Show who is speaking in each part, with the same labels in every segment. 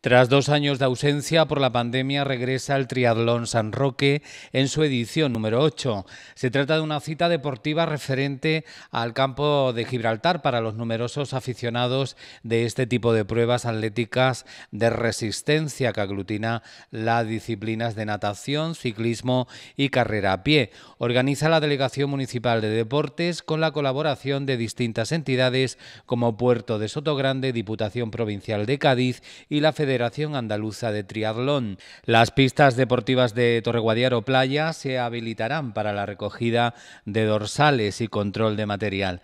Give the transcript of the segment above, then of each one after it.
Speaker 1: Tras dos años de ausencia por la pandemia, regresa el Triatlón San Roque en su edición número 8. Se trata de una cita deportiva referente al campo de Gibraltar para los numerosos aficionados de este tipo de pruebas atléticas de resistencia que aglutina las disciplinas de natación, ciclismo y carrera a pie. Organiza la Delegación Municipal de Deportes con la colaboración de distintas entidades como Puerto de Sotogrande, Diputación Provincial de Cádiz y la Federación Andaluza de Triatlón. Las pistas deportivas de Torreguadiaro Playa se habilitarán para la recogida de dorsales y control de material.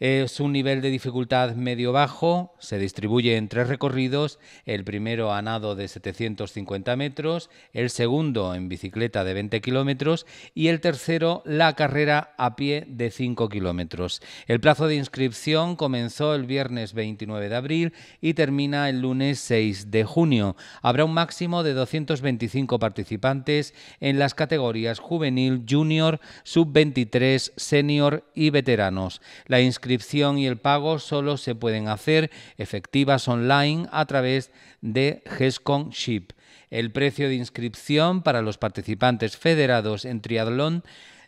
Speaker 1: Es un nivel de dificultad medio-bajo, se distribuye en tres recorridos, el primero a nado de 750 metros, el segundo en bicicleta de 20 kilómetros y el tercero la carrera a pie de 5 kilómetros. El plazo de inscripción comenzó el viernes 29 de abril y termina el lunes 6 de junio. Habrá un máximo de 225 participantes en las categorías juvenil, junior, sub-23, senior y veteranos. La inscripción inscripción y el pago solo se pueden hacer efectivas online a través de GESCON Ship. El precio de inscripción para los participantes federados en triatlón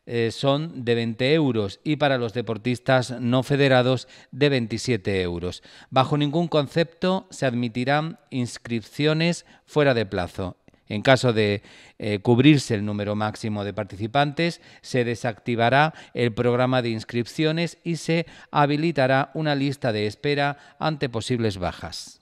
Speaker 1: eh, son de 20 euros y para los deportistas no federados de 27 euros. Bajo ningún concepto se admitirán inscripciones fuera de plazo en caso de eh, cubrirse el número máximo de participantes, se desactivará el programa de inscripciones y se habilitará una lista de espera ante posibles bajas.